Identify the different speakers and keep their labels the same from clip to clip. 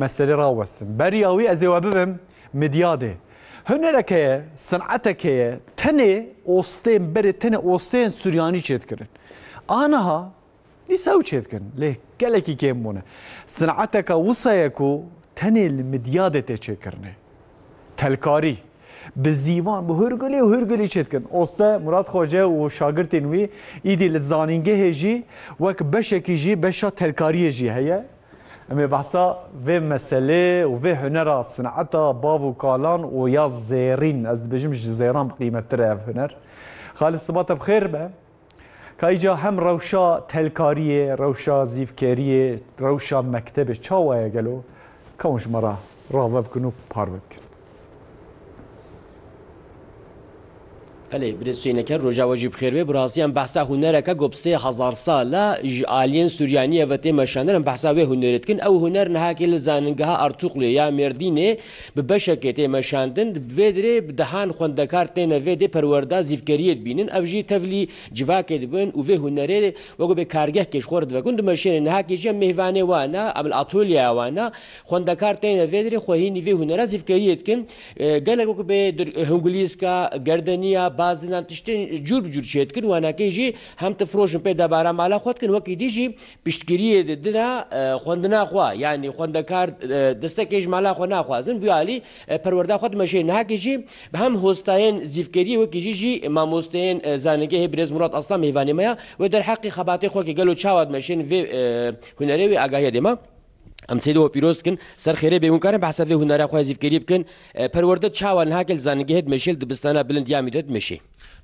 Speaker 1: مەسەری ڕاوەستن بەری ئەوی ئەزێوە ببم مدیادێ هەنەرەکەیە سنعەتەکەیە تەنێ ئۆستێن بەرێ تەنە ئۆستێن سوریانی چێتکردن ئانەها دیسە و چێتکردن لێ گەلێکی کێم بوونە سنعەتەکە وسەیەک و تەنێ مدیادێ تێ چێکردێ تەلکاری bi zîvan bi hurgulê û hurgulî çêtkin. Osta Murat Xoce û şagirtên wî îdî li zanîngehê jî wek beşekî jî beşa telkariyê jî heye امي بحسا في مسألة وفي هنر صناعتها بافو كالان ويا زيرين از بجمش زيران بقيمة ترى هنر خالص صباط بخير بقى كايجا هم روشا تلكارية روشا زيفكارية روشا مكتبة شاوة يا قالوا كونش مرة راهب كنو بار بكن
Speaker 2: هەلێ برسوینەکە ڕۆژاوەژی بخێوێ بڕاستیان بەسا هوەرەکە گۆ سێ هزار سالا ژ ئالین سووریانیە بە تێمەشانەرم بەساوێ هوەرتکن ئەو هوەر نهاکێ لە زاننگەها ئەرتوقلێ یا مردینێ بەشەکێ تێمەشاندن بێدرێ بدەهان خوندەکار تێنەوێدێ پەروەەردا زیفکەریت بینن ئەوژی تەولی جیواکێ دبن وێ هوەرێ وەگو بێ کارگەه کێش خۆرد بەگوند مەشێنە نهاکێژە میوانێ وانە ئەمل ئاتۆلیاوانە خوندەکار تێنەوێدرێ خۆهینی وێ هوەرە زیفکەریتکن گەلەکو بێ هەنگلیسکە گردردنیا با بازنان تشتن جور بجور شید کرد وانەکەی ژی هەم تفرۆژن پێدا باران مالا خۆت کن وەکی دیژی پشتگیری دنا خوندناخوا یعنی خوندەکار دەستەکەیش مالا خۆ ناخوازن بیالی پەروەردا خۆت مەشێ ناکەژی بە هەم هۆستایەن زیفکەری وەکیژیژی مامۆستەن زانگە هەیە برێز مرات ئەستا میوانێمەیە و دەرحقی خەباتی خۆکی گەل و چاوات مەشێن هوەرەوی ئاگاهە دێمە ئەم سیدەوە پیرۆستکن سەرخێرە بێونکارە بەحسەبێ هوەرە خۆی زیفکەری بکەن پەروەەردە چاوان هاکل زانگەهێت مەشیل
Speaker 1: دبستانە بلند یامیدت مەشی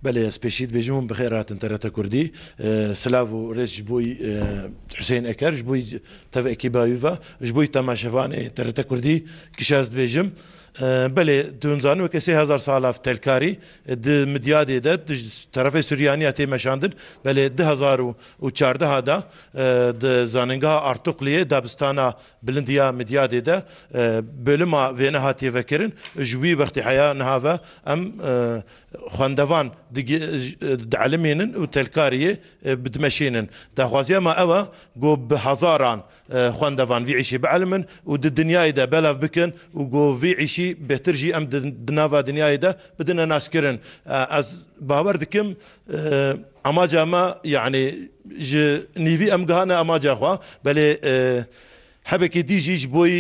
Speaker 1: بەێ سپێشید بێژمون بخێراتن تەرەتە کوردی سلااو و ڕێژ بووی حوسێن ئەکەرش بووی تەڤێکی باویڤە ژ بووی تەماشەوانێ تەرەتە کوردی کشاز بێژم. بله دونزان وکه سه هزار سال اف تلکاری د مدیادی ده د طرف سوریانی ته مشاندل بله ده هزار و چارده هادا د زاننگا ارتقلیه دبستانا بلندیا مدیادی ده بلما وینه هاتی وکرین جوی وقت حیا نهاوه ام خواندوان د علمینن او تلکاریه بدمشینن دا خوازیه ما اوا گو به هزاران خواندوان وی عیشی بعلمن و د دنیای ده بلاف بکن و گو وی عیشی جی بهتر جی ئەم دناوا دنیایدا بدنە ناسکردن ئەس باوەەر دکم ئەما جامە یعنی نیوی ئەمگەهانە ئەما جاخوا بەێ هەبێکی دیژیش بۆی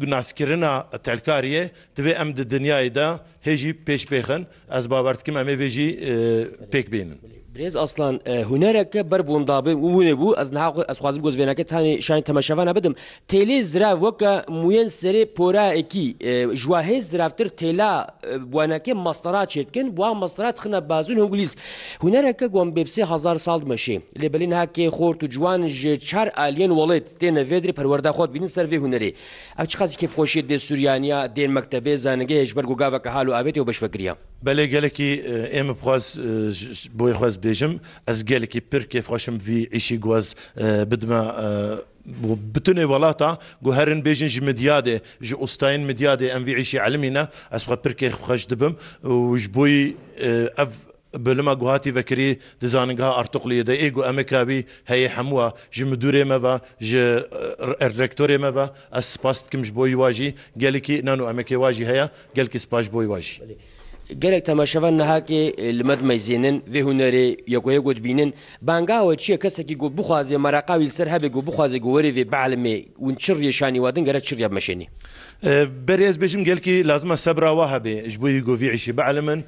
Speaker 1: گوناسکردنا تەلکاریە دەبێ ئەم دنیایدا هێژی پێش پێخن ئەس باوەردکم ئەمێ بێژی پێک بێنن.
Speaker 2: برێز ئەسلان هوەرەکە بربووندابێ وونێ بوو ئەس ناخۆ ئەسخوازم گۆزبێنەکە تانی شان تەمەشەفانە بدم تێلێ زرا وەکە موێن سرێ پۆراەکی ژواهێ زرافتر تێلا بوانەکە مەستەرا چێتکن بوا مەسترات خنە بازون هەنگلیس هوەرەکە گۆم بێبسێ هزار ساڵ مەشێ لێ بلین هاکێ خۆرت و جوان ژێ چار ئالین وڵێت تێنە وێدری پەروەەردا خۆت بینین سەرێ هوەرێ ئەچ قازی کێ خۆشیت دێ سوریانیا دێن مەکتتەبێ زانگەی هێژبەر گوگاوەکە هاالو ئاوێت و
Speaker 1: بەشفکرە بەلێ گەلێکی ئێمە بخواست بۆی خواست دێژم ئەس گەلێکی پر کێفخۆشم وی ئیشی گۆز بدمە بتونێ وڵاتە گو هەرن بێژن ji میدیادێ ji ئوستاین میدیادێ ئەم وی ئیشی علمینە ئەس خە پرکێ خەش دبم وش بۆی ئەف بلما گوهاتی vekirî dizaningha artiqliye de êgo emekabî heye hemûwa ji midûrê me ve ji e, er rektorê me ve ez spas dikim ji bo wajî gelekî nan û emekê wajî heye gelkî spas ji bo wajî. gelek temaşevan nehakê li med meyzênin vê hunerê yekoye gotbînin
Speaker 2: bangawa çi ye kesekî got bixwaze meraqa wî ser hebe got bixwaze got werê vê bielmê ûn çir yêşanî wadin gerek çir ya meşenî
Speaker 1: berê ez bêjim gelkî lazima sebra wa hebe ji bo vî govî êşî bielmin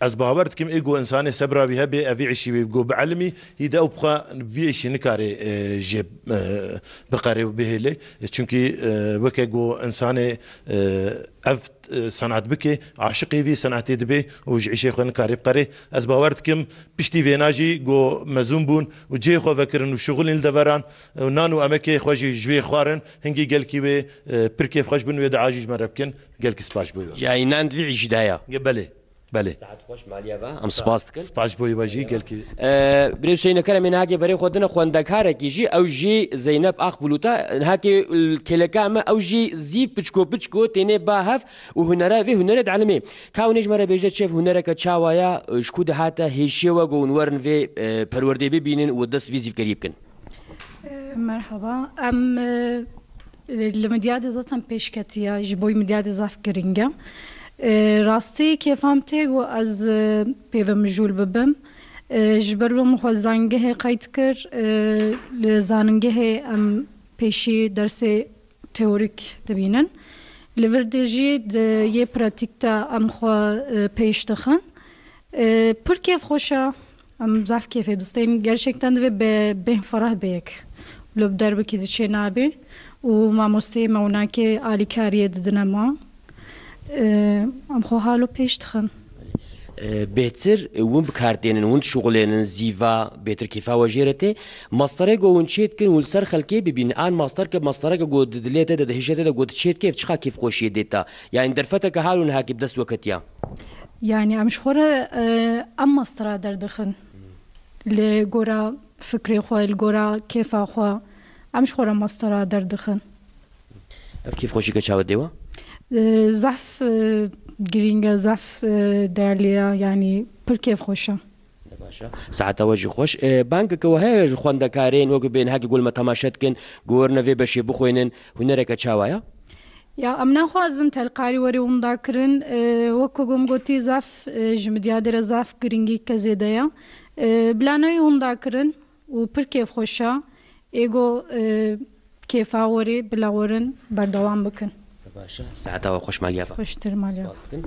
Speaker 1: ez bawer dikim êgo insanê sebra wî hebe evê êşî wê go bi elmî hî de ew bixa vî êşî nikarê jê biqerê û bihêlê çunkî weke go insanê ev sanat bike aşiqê vî senatê dibe û ji êşê xwe nikarê biqerê ez bawer dikim piştî vêna jî go mezûm bûn û cê xwe vekirin û şixulên deveran nan û emekê xwe jî ji vê xwarin hingî gelkî wê pirkê xweş bin wê de acî ji me re bikin gelkî spas bû. Yaînan vî jî daye. Belê. بله خوش مالیه و ام سپاس دکن سپاس بۆی بەژی گەلکی
Speaker 2: برێشینەکەرە من هااتێ بەرەی خۆدنە خوندەکارێکیژی ئەو ژی زینەب ئاخ بلوتە هااتێ کلەکامە ئەو ژی زی پچکۆ پچکۆ تێنێ باهف و هوەرەێ هوەرە دامێ کاونێژمەرە بێژە چێف هوەرەکە چاوایە شکو دەهاتە هێشیەوە گەونوەرن وێ پەروەردێ ببینن و دەست ویزیفکەری بکەن
Speaker 3: مرحبا ئەم لە مدیادە زەتەم پێشکەتیە ژ بۆی مدیادە زاف گرنگە. راستەیە کێفام تێگووە ئەس پێوە مژول ببم ji ber bim xwezangehê qeyt kir li zaningehê em pêşî dersê teorik dibînin. Li vir de jî yê pratikta em xwe pêş dixin. Pir kêf xweşa em zaf kêfê disteyim gerçekten divê be bêh ferah bêyek. Li derbekî diçê nabê û mamosteyê mewnankê alîkariye didine ma. ئەم خۆ هاڵ و پێش تخن.
Speaker 2: بێتر ون بکارتێنن ون شغلێنن زیڤ بێتر کیفاوە ژێرەێ مەستەرە گۆون چێت کرد ول سەر خەلکێ ببین ئان ماستەر کە مەستەرەکە گۆ دلێتە دەدەهێژێتە دە گوت چێت کێف چخا کیف خۆشیە دێتا یاین دەرفەتە کە هاون هاکیب دەستوەکەتیا
Speaker 3: یعنی ئەم شخۆرە ئەم مەسترا دەردەخن لێ گۆرا فکری خۆیل گۆرا کێفاخوا ئەم شخۆرە مەستەرا دەردەخن
Speaker 2: Ev xweşik e çawa dêwa?
Speaker 3: Zaf giring e zaf derliya yanî pir kêfxweş e.
Speaker 2: ساعته وجه خوش بانک که وه خوندکارین وګ بین هک ګل متماشت کن ګور نه وی بشي بخوینن هنرک چاوایا
Speaker 3: یا ئەم ناخوازم تەلقاری وەری ونداکردن وەکو گۆم گوتی زاف ژمدیا دەرە زاف گرنگی کە زێدەیە بلانەوەی ونداکردن و پر کێفخۆشە ئێگۆ kefa orê bilawrin berdewam bikin
Speaker 2: باشە ساعتەوە خوشمالیەوە
Speaker 3: خوشترمالیکن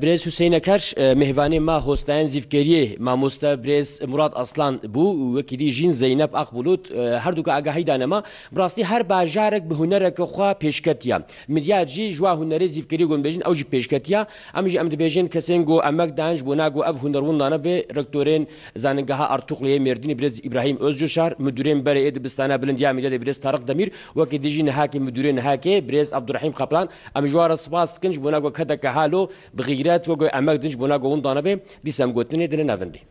Speaker 2: برێز حوسینە کەش مهوانێ ما هۆستایەن زیفکەریێ مامۆستا برێز مرات ئەسلان بوو وەکیدی ژین زینەب ئەقبولوت هەردووکە ئاگاهیدانەما بڕاستی هەر باژارێک بهونەرەکە خوا پێشکەتیە مریاجی ژوا هوەرە زیفکەری گۆنبێژین ئەوژی پێشکەتیە ئەمژ ئەم دەبێژێن کەسێن گۆ ئەمەک دانش بۆ ناگو ئەف هوەرونانە بێ ڕکتۆرێن زاننگەها ئەرتوقلێ مردنی برێز ئیبراهیم ئۆزجو شار مدورێن بەرێ ئێدە بستانە بلندیا میلە برێز تارق دەمیر وەکی دژی نهاکی مدورێن هاکێ برێز عبدورحیم ئیم خپلان ئەم ژوارە سپاس کنج بۆ ناگو کەدەکە هالۆ بغیرەت وەگوی ئەمەک دنج بۆ ناگەون دانەبێ دیسەم گوتنێ دنە نەڤندی